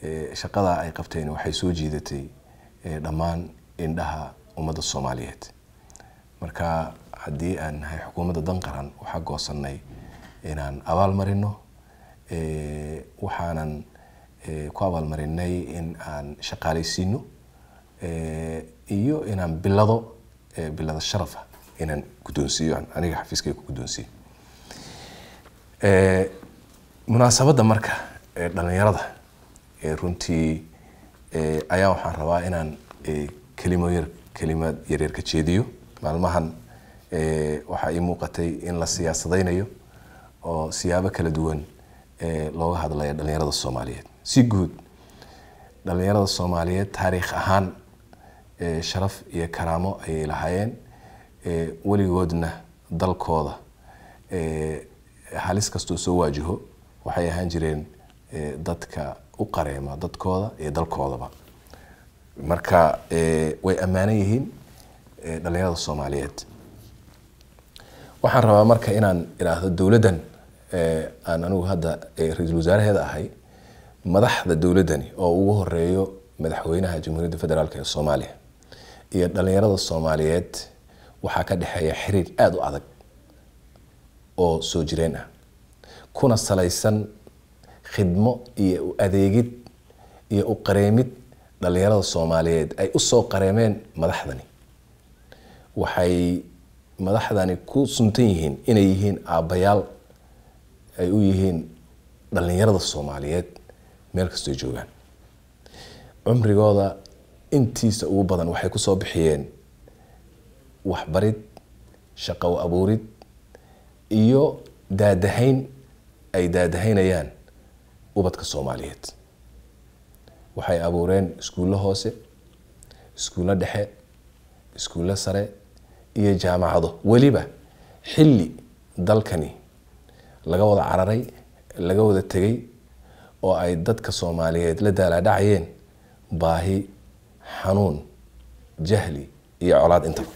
shaqadaa ay qabteen waxay soo jiidatay dhammaan indhaha ummadda soomaaliyeed marka haddii aan nahay xukuumadda dan qaran waxaa goosanay inaan abaalmarino waxaanan ku abaalmarinay in aan shaqaalaysiino iyo inaan bilado bilado sharafa inaan guddoonsiiyo aniga xafiiskay ku guddoonsiiyo munaasabadda marka dhalinyarada runtii ayaa waxaan rabaa inaan kelimo yar kelimaad yaryar ka jeediyo maalmahan waxaa ii muuqatay in la siyaasadaynayo oo siyaabo kala duwan looga hadlaya dhallinyarada soomaaliyeed si guud dhalinyarada soomaaliyeed taariikh ahaan sharaf iyo karaamo ayay lahaayeen weligoodna dalkooda halis kastoo soo waajiho waxay ahaan jireen dadka u qareema dadkooda iyo dalkoodaba marka way ammaanan yihiin dhalinyarada soomaaliyeed waxaan rabaa marka inaan idhaahdo dowladdan aan anugu hadda ra-iisul wasaaraheeda ahay madaxda dowladdani oo ugu horeeyo madaxweynaha jamhuuriyadda federaalk ee soomaaliya iyo dhalinyarada soomaaliyeed waxaa ka dhexeeya xiriir aada u adag oo soo jireen ah kuna salaysan khidmo iyo u adeegid iyo u qareemid dhallinyarada soomaaliyeed ay usoo qareemeen madaxdani waxay madaxdani ku suntan yihiin inay yihiin aabbayaal ay u yihiin dhallinyarada soomaaliyeed meel kastoy joogaan cumrigooda intiisa ugu badan waxay kusoo bixiyeen waxbarid shaqo abuurid iyo daadahayn ay daadahaynayaan ubadka soomaaliyeed waxay abuureen iskuullo hoose iskuullo dhexe iskuullo sare iyo jaamacado weliba xilli dalkani laga wada cararay laga wada tegay oo ay dadka soomaaliyeed la daalaa dhacayeen baahi xanuun jahli iyo colaad intaba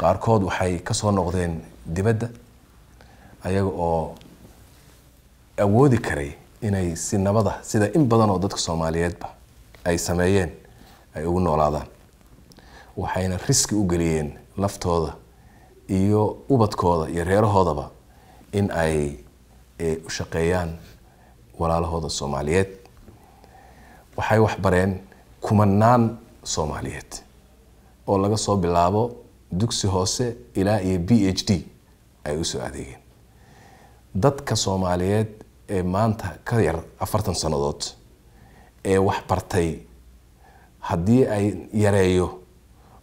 qaarkood waxay kasoo noqdeen dibadda ayaga oo awoodi karay inay si nabada sida in badan oo dadka soomaaliyeedba ay sameeyeen ay ugu noolaadaan waxayna riski u geliyeen laftooda iyo ubadkooda iyo reerahoodaba in ay e, u shaqeeyaan walaalahooda soomaaliyeed waxay waxbareen kumanaan soomaaliyeed oo laga soo bilaabo dugsi hoose ilaa iyo b h d ay usoo adeegeen dadka soomaaliyeed ee maanta ka yar afartan sannadood ee wax bartay haddii ay yareeyo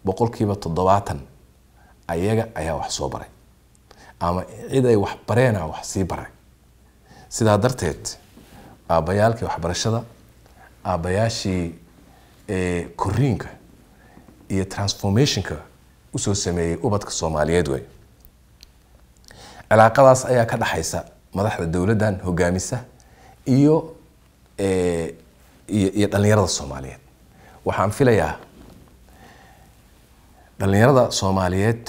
boqolkiiba toddobaatan ayaga ayaa wax soo baray ama cid ay wax bareena ah wax sii baray sidaa darteed aabayaalkii waxbarashada aabbayaashii koriinka iyo transformationka usoo sameeyey ubadka soomaaliyeed wey cilaaqadaas ayaa ka dhexaysa madaxda dowladdan hogaamisa iyo iyo dhalinyarada soomaaliyeed waxaan filayaa dhallinyarada soomaaliyeed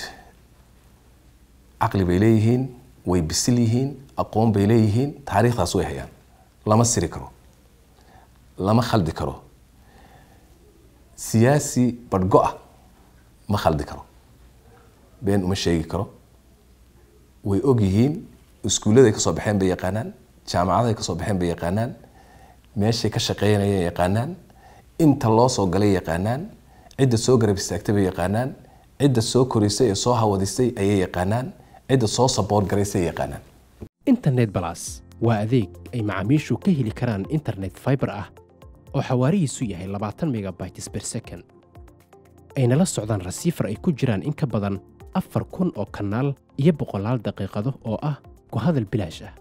caqli bay leeyihiin way bisil yihiin aqoon bay leeyihiin taariikhdaas way hayaan lama siri karo lama khaldi karo siyaasi badhgo-ah ma khaldi karo been uma sheegi karo way og yihiin iskuulladay kasoo baxeen bay yaqaanaan jaamacadahay kasoo baxeen bay yaqaanaan meeshay ka shaqeynayeen yaqaanaan inta loo soo galay yaqaanaan cidda soo garab istaagtay bay yaqaanaan cidda soo korisay ee soo hawadisay ayay yaqaanaan cidda soo saboon garaysay yaqaanaan internet balas waa adeeg ay macaamiishu ka heli karaan internet fiber ah oo xawaarihiisu yahay labaatan megabytes per second ayna la socdaan rasiifar ay ku jiraan in ka badan afar kun oo kanaal iyo boqolaal daqiiqado oo ah وهذا البلاجة